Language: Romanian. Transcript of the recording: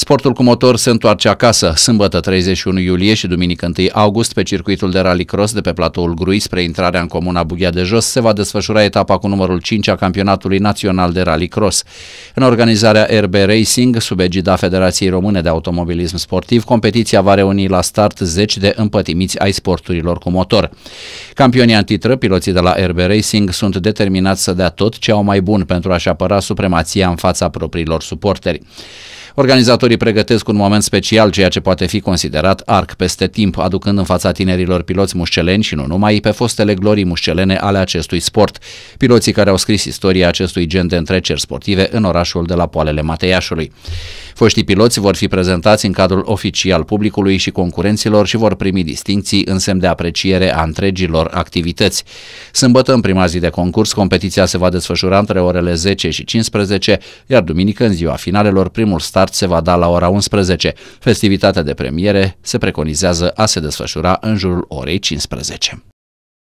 Sportul cu motor se întoarce acasă, sâmbătă 31 iulie și duminică 1 august, pe circuitul de rallycross de pe platoul Grui spre intrarea în comuna Bughea de Jos, se va desfășura etapa cu numărul 5 a campionatului național de rallycross. În organizarea RB Racing, sub egida Federației Române de Automobilism Sportiv, competiția va reuni la start 10 de împătimiți ai sporturilor cu motor. Campionii antitră, piloții de la RB Racing, sunt determinați să dea tot ce au mai bun pentru a-și apăra supremația în fața propriilor suporteri. Organizatorii pregătesc un moment special, ceea ce poate fi considerat arc peste timp, aducând în fața tinerilor piloți mușceleni și nu numai pe fostele glorii mușcelene ale acestui sport. Piloții care au scris istoria acestui gen de întreceri sportive în orașul de la Poalele Mateiașului. Foștii piloți vor fi prezentați în cadrul oficial publicului și concurenților și vor primi distinții în semn de apreciere a întregilor activități. Sâmbătă, în prima zi de concurs, competiția se va desfășura între orele 10 și 15, iar duminică, în ziua finalelor, primul start se va da la ora 11. Festivitatea de premiere se preconizează a se desfășura în jurul orei 15.